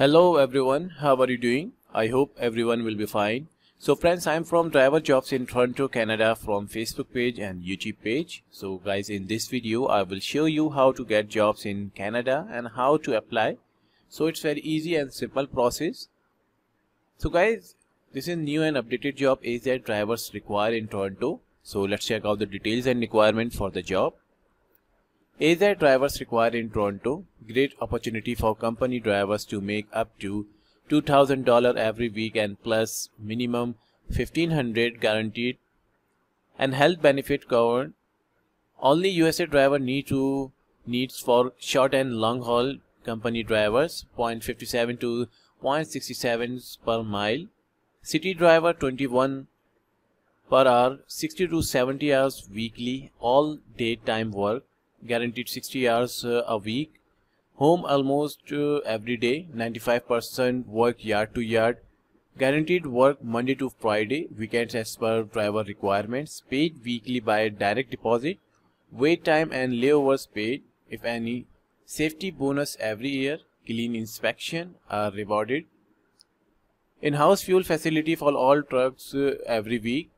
Hello everyone, how are you doing? I hope everyone will be fine. So friends, I'm from Driver Jobs in Toronto, Canada from Facebook page and YouTube page. So guys, in this video, I will show you how to get jobs in Canada and how to apply. So it's very easy and simple process. So guys, this is new and updated job is that drivers require in Toronto. So let's check out the details and requirement for the job. As drivers required in Toronto, great opportunity for company drivers to make up to $2,000 every week and plus minimum 1500 guaranteed and health benefit covered. Only USA driver need to needs for short and long haul company drivers 0.57 to 0.67 per mile. City driver 21 per hour, 60 to 70 hours weekly, all daytime work guaranteed 60 hours uh, a week home almost uh, every day 95% work yard to yard guaranteed work monday to friday weekends as per driver requirements paid weekly by direct deposit wait time and layovers paid if any safety bonus every year clean inspection are rewarded in-house fuel facility for all trucks uh, every week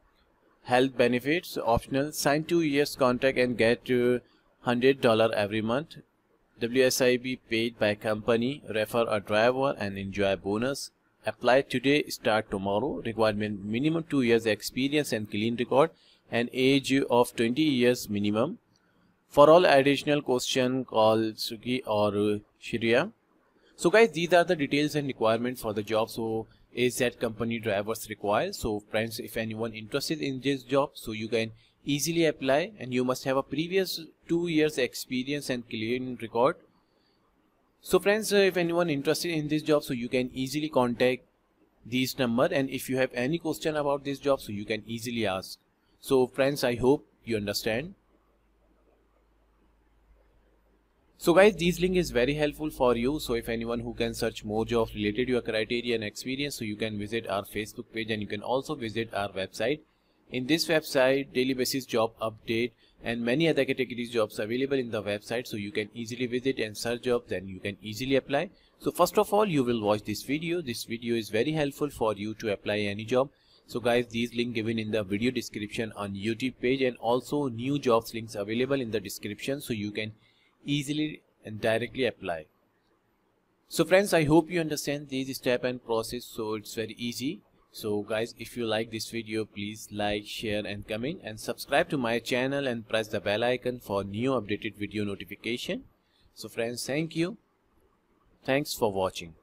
health benefits optional sign two years contract and get uh, $100 every month. WSIB paid by company, refer a driver and enjoy bonus. Apply today, start tomorrow. Requirement minimum 2 years experience and clean record and age of 20 years minimum. For all additional question, call Suki or Shriya. So guys, these are the details and requirements for the job. So is that company drivers require. So friends, if anyone interested in this job, so you can easily apply and you must have a previous two years experience and clean record so friends uh, if anyone interested in this job so you can easily contact these number and if you have any question about this job so you can easily ask so friends i hope you understand so guys this link is very helpful for you so if anyone who can search more jobs related to your criteria and experience so you can visit our facebook page and you can also visit our website in this website, daily basis job update and many other categories jobs available in the website so you can easily visit and search jobs and you can easily apply. So first of all, you will watch this video. This video is very helpful for you to apply any job. So guys, these link given in the video description on YouTube page and also new jobs links available in the description so you can easily and directly apply. So friends, I hope you understand this step and process so it's very easy so guys if you like this video please like share and comment and subscribe to my channel and press the bell icon for new updated video notification so friends thank you thanks for watching